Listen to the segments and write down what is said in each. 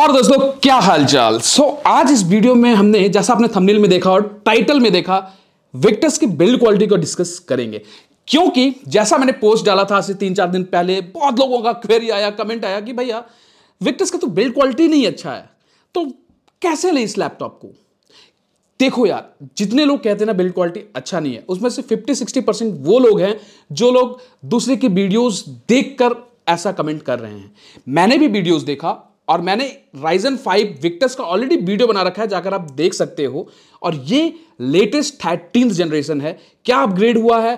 और दोस्तों क्या हालचाल सो so, आज इस वीडियो में हमने जैसा आपने थंबनेल में देखा और टाइटल में देखा विक्टर्स की बिल्ड क्वालिटी को डिस्कस करेंगे क्योंकि जैसा मैंने पोस्ट डाला था से तीन चार दिन पहले बहुत लोगों का क्वेरी आया कमेंट आया कि भैया विक्टर्स का तो बिल्ड क्वालिटी नहीं अच्छा है तो कैसे ले इस लैपटॉप को देखो यार जितने लोग कहते हैं ना बिल्ड क्वालिटी अच्छा नहीं है उसमें से 50-60 परसेंट वो लोग हैं जो लोग दूसरे की वीडियोस देखकर ऐसा कमेंट कर रहे हैं मैंने भी वीडियोस देखा और मैंने राइजन फाइव विक्टस का ऑलरेडी वीडियो बना रखा है जाकर आप देख सकते हो और ये लेटेस्ट थर्टीन जनरेशन है क्या अपग्रेड हुआ है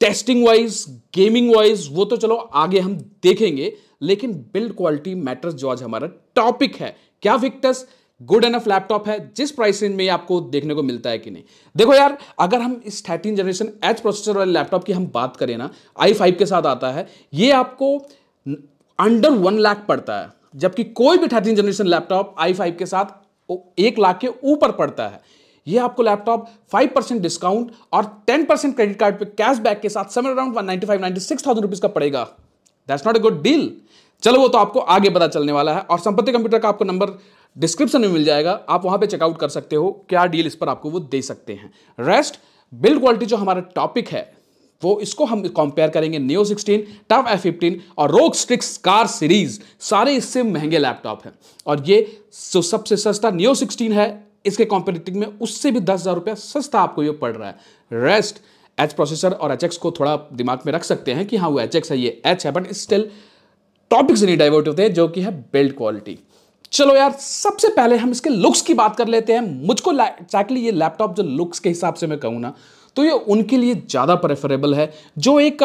टेस्टिंग वाइज गेमिंग वाइज वो तो चलो आगे हम देखेंगे लेकिन बिल्ड क्वालिटी मैटर्स जो आज हमारा टॉपिक है क्या विक्टस गुड एनफ लैपटॉप है जिस प्राइस रेंज में आपको देखने को मिलता है कि नहीं देखो यार अगर हम इस थर्टीन जनरेशन एच प्रोसेसर वाले लैपटॉप की हम बात करें ना आई फाइव के साथ आता है ये आपको अंडर वन लाख पड़ता है जबकि कोई भी thirteen generation laptop I five के साथ एक लाख के ऊपर पड़ता है ये आपको लैपटॉप 5 परसेंट डिस्काउंट और 10 परसेंट क्रेडिट कार्ड पे कैशबैक के साथ समय अराउंड 195 का पड़ेगा that's not a good deal चलो वो तो आपको आगे पता चलने वाला है और संपत्ति कंप्यूटर का आपको नंबर डिस्क्रिप्शन में मिल जाएगा आप वहां पे चेकआउट कर सकते हो क्या डील इस पर आपको वो दे सकते हैं रेस्ट बिल्ड क्वालिटी जो हमारा टॉपिक है वो इसको हम कंपेयर करेंगे नियो 16, टफ एफ फिफ्टीन और रोक स्ट्रिक्स कार सीरीज सारे इससे महंगे लैपटॉप हैं और ये जो सबसे सस्ता नियो 16 है इसके कॉम्पिटिटिव में उससे भी दस हज़ार रुपया सस्ता आपको ये पड़ रहा है रेस्ट एच प्रोसेसर और एच को थोड़ा दिमाग में रख सकते हैं कि हाँ वो एच है ये एच है बट स्टिल टॉपिक से नहीं डाइवर्ट होते हैं जो कि है बिल्ड क्वालिटी चलो यार सबसे पहले हम इसके लुक्स की बात कर लेते हैं मुझको एक्जैक्टली ये लैपटॉप जो लुक्स के हिसाब से मैं कहूँ ना तो ये उनके लिए ज़्यादा प्रेफरेबल है जो एक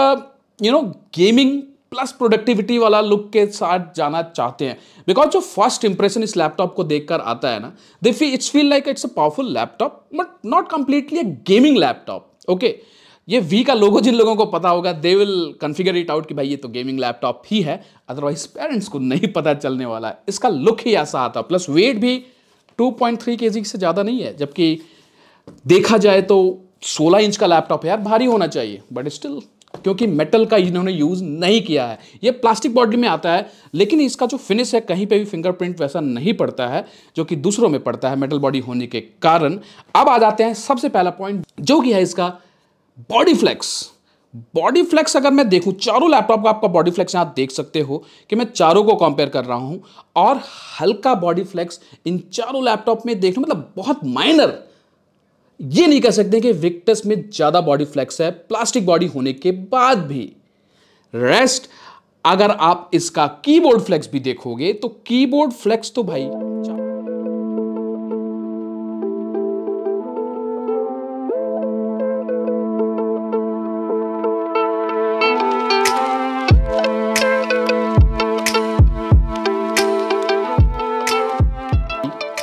you know gaming plus productivity वाला लुक के साथ जाना चाहते हैं बिकॉज जो फर्स्ट इंप्रेशन इस लैपटॉप को देखकर आता है ना दे फी it's feel like it's a powerful laptop but not completely a gaming laptop okay ये वी का लोगो जिन लोगों को पता होगा they will configure it out कि भाई ये तो गेमिंग लैपटॉप ही है अदरवाइज पेरेंट्स को नहीं पता चलने वाला है इसका लुक ही ऐसा आता प्लस वेट भी 2.3 पॉइंट से ज़्यादा नहीं है जबकि देखा जाए तो सोलह इंच का लैपटॉप है यार भारी होना चाहिए बट स्टिल क्योंकि मेटल का इन्होंने यूज़ नहीं किया है ये प्लास्टिक बॉडी में आता है लेकिन इसका जो फिनिश है कहीं पे भी फिंगरप्रिंट वैसा नहीं पड़ता है जो कि दूसरों में पड़ता है मेटल बॉडी होने के कारण अब आ जाते हैं सबसे पहला पॉइंट जो कि है इसका बॉडी फ्लेक्स बॉडी फ्लेक्स अगर मैं देखूं चारों लैपटॉप का आपका बॉडी फ्लेक्स यहाँ देख सकते हो कि मैं चारों को कंपेयर कर रहा हूं और हल्का बॉडी फ्लेक्स इन चारों लैपटॉप में देख मतलब बहुत माइनर ये नहीं कह सकते कि विक्टस में ज़्यादा बॉडी फ्लेक्स है प्लास्टिक बॉडी होने के बाद भी रेस्ट अगर आप इसका कीबोर्ड फ्लेक्स भी देखोगे तो कीबोर्ड फ्लेक्स तो भाई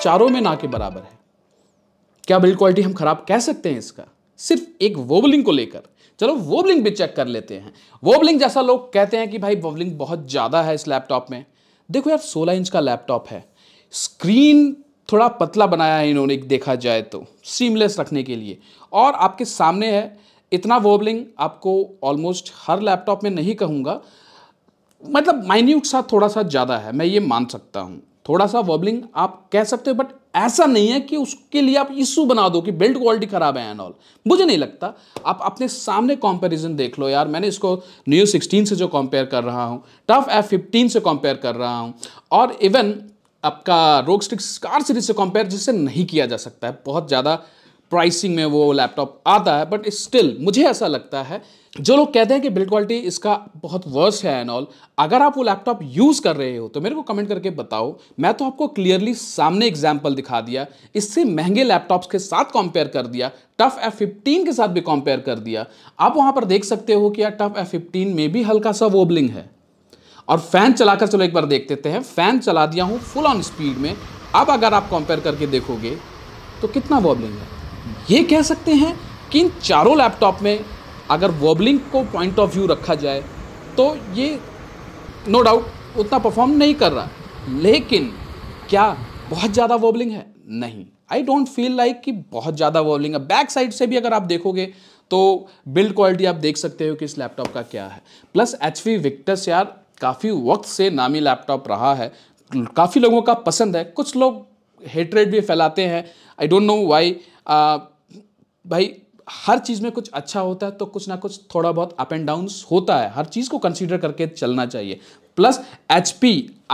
चारों में ना के बराबर है क्या बिल्ड क्वालिटी हम खराब कह सकते हैं इसका सिर्फ एक वोबलिंग को लेकर चलो वोबलिंग भी चेक कर लेते हैं वोबलिंग जैसा लोग कहते हैं कि भाई वोबलिंग बहुत ज़्यादा है इस लैपटॉप में देखो यार 16 इंच का लैपटॉप है स्क्रीन थोड़ा पतला बनाया है इन्होंने देखा जाए तो सीमलेस रखने के लिए और आपके सामने है इतना वोबलिंग आपको ऑलमोस्ट हर लैपटॉप में नहीं कहूँगा मतलब माइन्यूट सा थोड़ा सा ज़्यादा है मैं ये मान सकता हूँ थोड़ा सा वोबलिंग आप कह सकते हो बट ऐसा नहीं है कि उसके लिए आप इशू बना दो कि बिल्ड क्वालिटी खराब है एंड ऑल मुझे नहीं लगता आप अपने सामने कंपैरिजन देख लो यार मैंने इसको न्यू 16 से जो कंपेयर कर रहा हूँ टफ एफ फिफ्टीन से कंपेयर कर रहा हूँ और इवन आपका रोग स्टिक्स कार सीरीज से कंपेयर जिससे नहीं किया जा सकता है बहुत ज़्यादा प्राइसिंग में वो लैपटॉप आता है बट स्टिल मुझे ऐसा लगता है जो लोग कहते हैं कि बिल्ड क्वालिटी इसका बहुत वर्स है एंड ऑल अगर आप वो लैपटॉप यूज़ कर रहे हो तो मेरे को कमेंट करके बताओ मैं तो आपको क्लियरली सामने एग्जाम्पल दिखा दिया इससे महंगे लैपटॉप्स के साथ कंपेयर कर दिया टफ एफ फिफ्टीन के साथ भी कंपेयर कर दिया आप वहाँ पर देख सकते हो कि यार टफ एफ फिफ्टीन में भी हल्का सा वोबलिंग है और फैन चलाकर चलो एक बार देख देते हैं फैन चला दिया हूँ फुल ऑन स्पीड में अब अगर आप कंपेयर करके देखोगे तो कितना वॉबलिंग है ये कह सकते हैं कि इन चारों लैपटॉप में अगर वॉबलिंग को पॉइंट ऑफ व्यू रखा जाए तो ये नो no डाउट उतना परफॉर्म नहीं कर रहा लेकिन क्या बहुत ज़्यादा वॉबलिंग है नहीं आई डोंट फील लाइक कि बहुत ज़्यादा वॉबलिंग है बैक साइड से भी अगर आप देखोगे तो बिल्ड क्वालिटी आप देख सकते हो कि इस लैपटॉप का क्या है प्लस एच वी विक्टस यार काफ़ी वक्त से नामी लैपटॉप रहा है काफ़ी लोगों का पसंद है कुछ लोग हेटरेट भी फैलाते हैं आई डोंट नो वाई भाई हर चीज़ में कुछ अच्छा होता है तो कुछ ना कुछ थोड़ा बहुत अप एंड डाउन होता है हर चीज़ को कंसिडर करके चलना चाहिए प्लस एच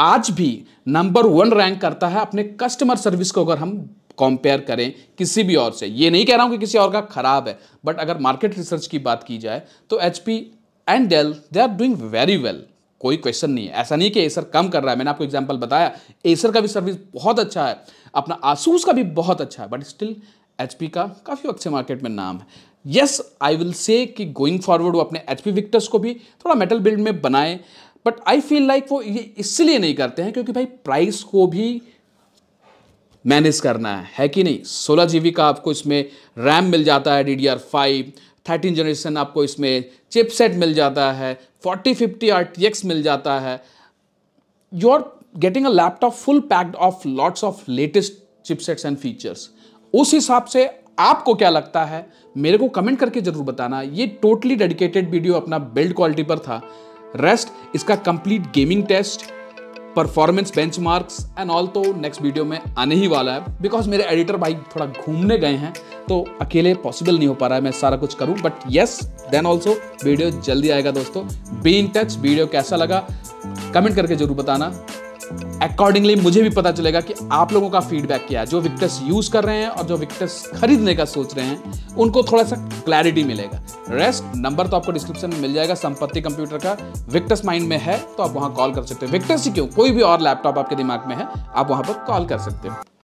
आज भी नंबर वन रैंक करता है अपने कस्टमर सर्विस को अगर हम कंपेयर करें किसी भी और से ये नहीं कह रहा हूँ कि किसी और का खराब है बट अगर मार्केट रिसर्च की बात की जाए तो H and Dell they are doing very well कोई क्वेश्चन नहीं है ऐसा नहीं कि एसर कम कर रहा है मैंने आपको एग्जाम्पल बताया एसर का भी सर्विस बहुत अच्छा है अपना आसूस का भी बहुत अच्छा है बट स्टिल एच का काफ़ी अच्छे मार्केट में नाम है यस आई विल से कि गोइंग फॉरवर्ड वो अपने एच विक्टर्स को भी थोड़ा मेटल बिल्ड में बनाए बट आई फील लाइक वो ये इसलिए नहीं करते हैं क्योंकि भाई प्राइस को भी मैनेज करना है है कि नहीं सोलह जी का आपको इसमें रैम मिल जाता है D D R five thirteen generation आपको इसमें चिपसेट मिल जाता है forty fifty R T X मिल जाता है you are getting a laptop full packed of lots of latest chipsets and features उस हिसाब से आपको क्या लगता है मेरे को कमेंट करके जरूर बताना ये टोटली डेडिकेटेड वीडियो अपना बिल्ड क्वालिटी पर था रेस्ट इसका complete gaming test performance benchmarks and all तो नेक्स्ट वीडियो में आने ही वाला है बिकॉज मेरे एडिटर भाई थोड़ा घूमने गए हैं तो अकेले पॉसिबल नहीं हो पा रहा है मैं सारा कुछ करूं but yes then also video जल्दी आएगा दोस्तों बी इन टच वीडियो कैसा लगा कमेंट करके जरूर बताना अकॉर्डिंगली मुझे भी पता चलेगा कि आप लोगों का फीडबैक क्या है जो विक्टर्स यूज़ कर रहे हैं और जो विक्टर्स खरीदने का सोच रहे हैं उनको थोड़ा सा क्लैरिटी मिलेगा रेस्ट नंबर तो आपको डिस्क्रिप्शन में मिल जाएगा संपत्ति कंप्यूटर का विक्टर्स माइंड में है तो आप वहां कॉल कर सकते हो विक्टर्स ही क्यों कोई भी और लैपटॉप आपके दिमाग में है आप वहां पर कॉल कर सकते हो